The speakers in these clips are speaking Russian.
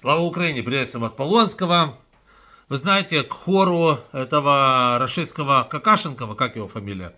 Слава Украине! Привет всем от Полонского. Вы знаете, к хору этого российского Какашенкова, как его фамилия,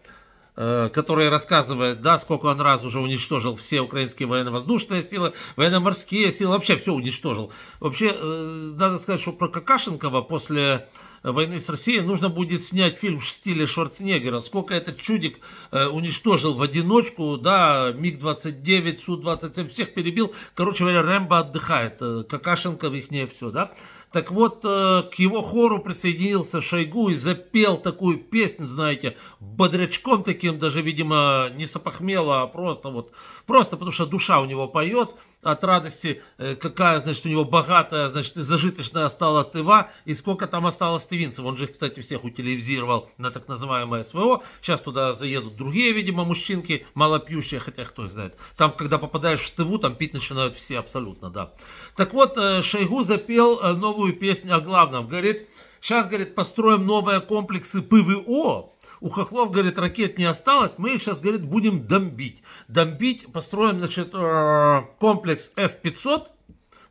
Э, который рассказывает, да, сколько он раз уже уничтожил все украинские военно-воздушные силы, военно-морские силы, вообще все уничтожил. Вообще, э, надо сказать, что про Какашенкова после войны с Россией нужно будет снять фильм в стиле Шварценеггера. Сколько этот чудик э, уничтожил в одиночку, да, МиГ-29, Су-27, всех перебил. Короче говоря, Рэмбо отдыхает, Какашенков их не все, да. Так вот, э, к его хору присоединился Шойгу и запел такую песню, знаете, бодрячком таким, даже, видимо, не сопохмело, а просто вот, просто потому что душа у него поет – от радости, э, какая, значит, у него богатая, значит, и зажиточная стала тыва, и сколько там осталось тывинцев. Он же, кстати, всех утилизировал на так называемое СВО. Сейчас туда заедут другие, видимо, мужчинки, малопьющие, хотя кто их знает. Там, когда попадаешь в тыву, там пить начинают все абсолютно, да. Так вот, э, Шойгу запел э, новую песню о главном. Говорит, сейчас, говорит, построим новые комплексы ПВО, у хохлов, говорит, ракет не осталось, мы их сейчас, говорит, будем домбить. Домбить построим, значит, э, комплекс С-500,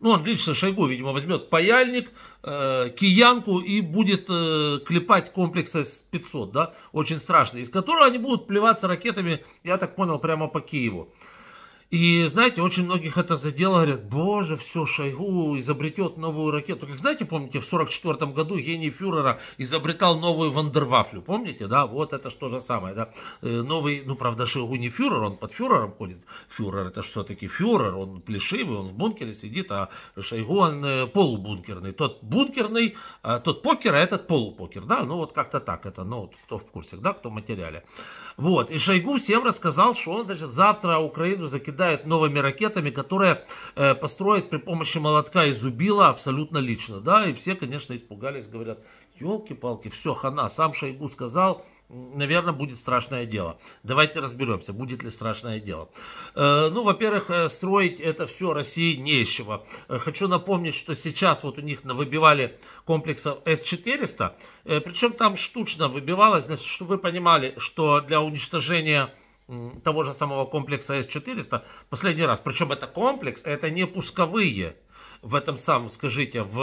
ну, он лично Шойгу, видимо, возьмет паяльник, э, киянку и будет э, клепать комплекс С-500, да, очень страшный, из которого они будут плеваться ракетами, я так понял, прямо по Киеву. И, знаете, очень многих это задело, говорят, боже, все, Шойгу изобретет новую ракету. Как знаете, помните, в 44 году гений фюрера изобретал новую вандервафлю, помните, да? Вот это что же самое, да? Э, новый, ну, правда, Шойгу не фюрер, он под фюрером ходит. Фюрер, это все-таки фюрер, он плешивый, он в бункере сидит, а Шойгу, он э, полубункерный. Тот бункерный, а тот покер, а этот полупокер, да? Ну, вот как-то так это, ну, вот кто в курсе, да, кто в материале. Вот, и Шойгу всем рассказал, что он, значит, завтра Украину закидает обладает новыми ракетами, которые э, построит при помощи молотка и зубила абсолютно лично. Да, и все, конечно, испугались, говорят, елки-палки, все, хана, сам Шойгу сказал, наверное, будет страшное дело. Давайте разберемся, будет ли страшное дело. Э, ну, во-первых, э, строить это все России не из э, Хочу напомнить, что сейчас вот у них выбивали комплексов С-400, причем там штучно выбивалось, значит, чтобы вы понимали, что для уничтожения того же самого комплекса С-400 последний раз. Причем это комплекс, это не пусковые. В этом самом, скажите, в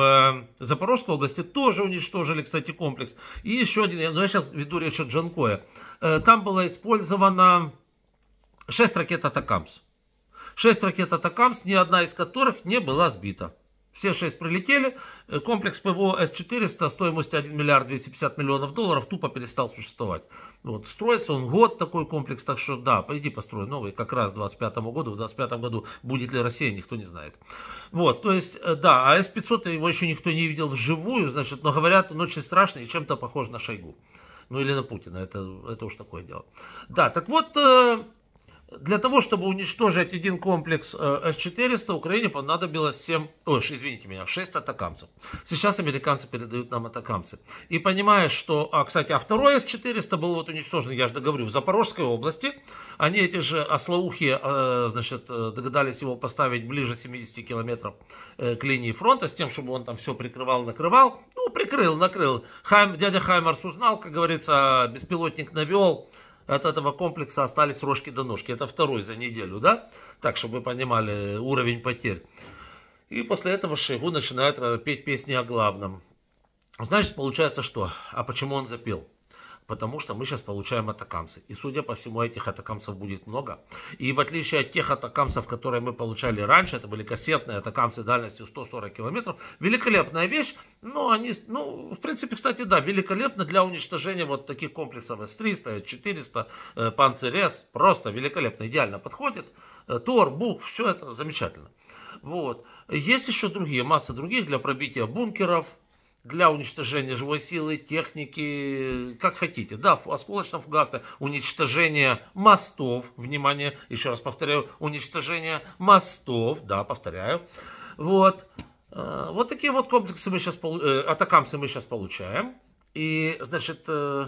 э, Запорожской области тоже уничтожили, кстати, комплекс. И еще один, но ну, я сейчас веду речь о Джанкое. Э, там было использовано 6 ракет «Атакамс». 6 ракет «Атакамс», ни одна из которых не была сбита. Все шесть пролетели. Э, комплекс ПВО С-400 стоимостью 1 миллиард 250 миллионов долларов тупо перестал существовать. Вот. Строится он год такой комплекс, так что да, пойди построй новый, как раз к 25 году. В 25 году будет ли Россия, никто не знает. Вот, то есть, э, да, а С-500 его еще никто не видел вживую, значит, но говорят, он очень страшный и чем-то похож на Шойгу. Ну или на Путина, это, это уж такое дело. Да, так вот... Э, для того, чтобы уничтожить один комплекс э, С-400, Украине понадобилось 7, ой, извините меня, 6 атакамцев. Сейчас американцы передают нам атакамцы. И понимая, что, а, кстати, а второй С-400 был вот уничтожен, я же договорю, в Запорожской области. Они эти же ослоухи, э, значит, э, догадались его поставить ближе 70 километров к линии фронта, с тем, чтобы он там все прикрывал, накрывал. Ну, прикрыл, накрыл. Хайм, дядя Хаймарс узнал, как говорится, беспилотник навел, от этого комплекса остались рожки до ножки. Это второй за неделю, да? Так, чтобы вы понимали уровень потерь. И после этого Шигу начинает петь песни о главном. Значит, получается что? А почему он запел? потому что мы сейчас получаем атакамсы. И, судя по всему, этих атакамсов будет много. И в отличие от тех атакамсов, которые мы получали раньше, это были кассетные атакамсы дальностью 140 километров, великолепная вещь, но они, ну, в принципе, кстати, да, великолепно для уничтожения вот таких комплексов С-300, С-400, э, просто великолепно, идеально подходит. Э, Тор, Бук, все это замечательно. Вот. Есть еще другие, масса других для пробития бункеров, для уничтожения живой силы, техники, как хотите. Да, осколочно-фугасное уничтожение мостов, внимание, еще раз повторяю, уничтожение мостов, да, повторяю. Вот, э, вот такие вот комплексы мы сейчас, э, атакамсы мы сейчас получаем. И, значит, э,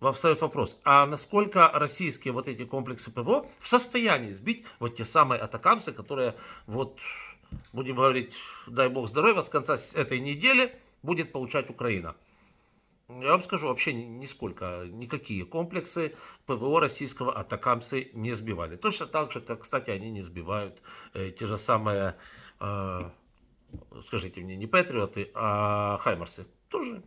вам встает вопрос, а насколько российские вот эти комплексы ПВО в состоянии сбить вот те самые атакамсы, которые вот, будем говорить, дай бог здоровья, с конца этой недели будет получать Украина. Я вам скажу, вообще нисколько, никакие комплексы ПВО российского атакамсы не сбивали. Точно так же, как, кстати, они не сбивают э, те же самые, э, скажите мне, не патриоты, а хаймарсы. Тоже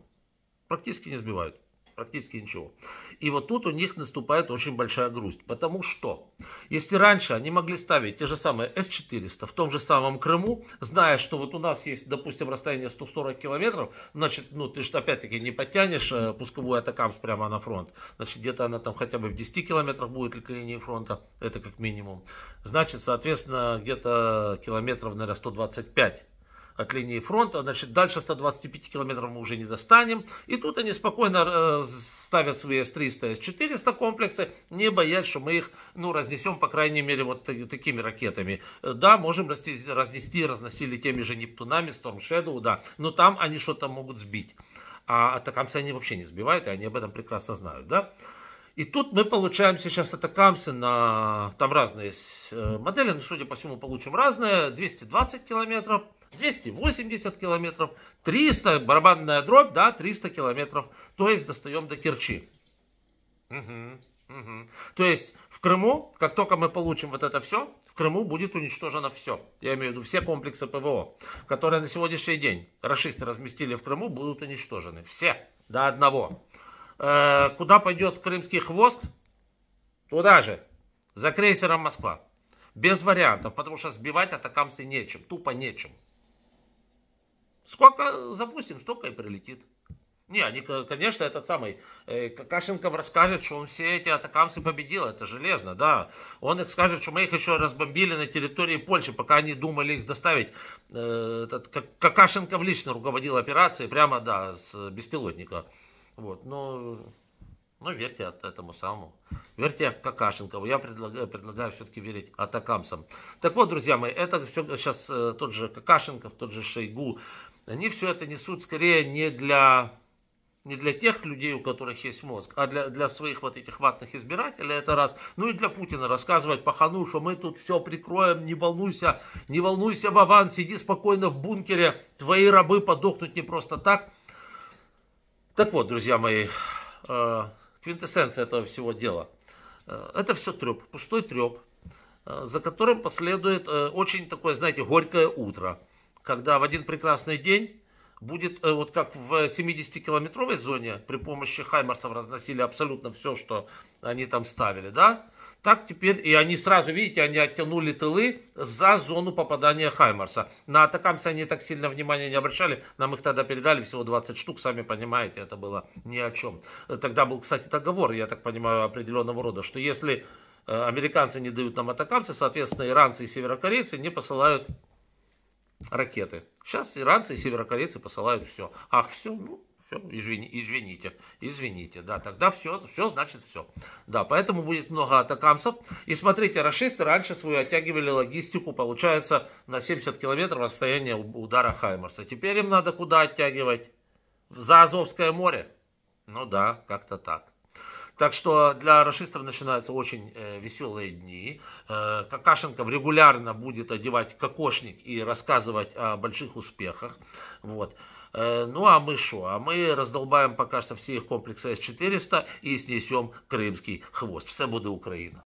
практически не сбивают, практически ничего. И вот тут у них наступает очень большая грусть. Потому что, если раньше они могли ставить те же самые С-400 в том же самом Крыму, зная, что вот у нас есть, допустим, расстояние 140 километров, значит, ну, ты же опять-таки не подтянешь э, пусковую Атакамс прямо на фронт. Значит, где-то она там хотя бы в 10 километрах будет к линии фронта, это как минимум. Значит, соответственно, где-то километров, наверное, 125 от э, линии фронта, значит, дальше 125 километров мы уже не достанем. И тут они спокойно э, ставят свои С-300, С-400 комплексы, не боясь, что мы их, ну, разнесем, по крайней мере, вот такими ракетами. Э, да, можем разнести, разнести разносили теми же Нептунами, Storm Shadow, да, но там они что-то могут сбить. А атакамцы они вообще не сбивают, и они об этом прекрасно знают, да. И тут мы получаем сейчас атакамсы на... Там разные модели, но, ну, судя по всему, получим разные. 220 километров, 280 километров, 300, барабанная дробь, да, 300 километров. То есть достаем до Керчи. Угу, угу. То есть в Крыму, как только мы получим вот это все, в Крыму будет уничтожено все. Я имею в виду все комплексы ПВО, которые на сегодняшний день расисты разместили в Крыму, будут уничтожены. Все, до одного. Э, куда пойдет крымский хвост? Туда же, за крейсером Москва. Без вариантов, потому что сбивать атакамсы нечем, тупо нечем. Сколько запустим, столько и прилетит. Не, они, конечно, этот самый э, Кашинков расскажет, что он все эти атакамсы победил, это железно, да. Он их скажет, что мы их еще разбомбили на территории Польши, пока они думали их доставить. Э, Какашенков лично руководил операцией прямо, да, с беспилотника. Вот, но, но верьте этому самому. Верьте Какашенкову. Я предлагаю, предлагаю все-таки верить атакамсам. Так вот, друзья мои, это все сейчас э, э, тот же Какашенков, тот же Шойгу, они все это несут скорее не для, не для тех людей, у которых есть мозг, а для, для своих вот этих ватных избирателей, это раз. Ну и для Путина рассказывать пахану, что мы тут все прикроем, не волнуйся, не волнуйся, Вован, сиди спокойно в бункере, твои рабы подохнут не просто так. Так вот, друзья мои, э, квинтэссенция этого всего дела. Э, это все треп, пустой треп, э, за которым последует э, очень такое, знаете, горькое утро когда в один прекрасный день будет, э, вот как в 70-километровой зоне при помощи хаймарсов разносили абсолютно все, что они там ставили, да, так теперь, и они сразу, видите, они оттянули тылы за зону попадания Хаймарса. На атакамсы они так сильно внимания не обращали, нам их тогда передали всего 20 штук, сами понимаете, это было ни о чем. Тогда был, кстати, договор, я так понимаю, определенного рода, что если э, американцы не дают нам атакамцы, соответственно, иранцы и северокорейцы не посылают ракеты. Сейчас иранцы и северокорейцы посылают все. Ах, все, ну, все, извини, извините, извините, да, тогда все, все значит все. Да, поэтому будет много атакамсов. И смотрите, расисты раньше свою оттягивали логистику, получается, на 70 километров расстояние удара Хаймарса. Теперь им надо куда оттягивать? За Азовское море? Ну да, как-то так. Так что для расистов начинаются очень э, веселые дни. Э, Какашенков регулярно будет одевать кокошник и рассказывать о больших успехах. Вот. Э, ну а мы что? А мы раздолбаем пока что все их комплексы С-400 и снесем крымский хвост. Все будет Украина.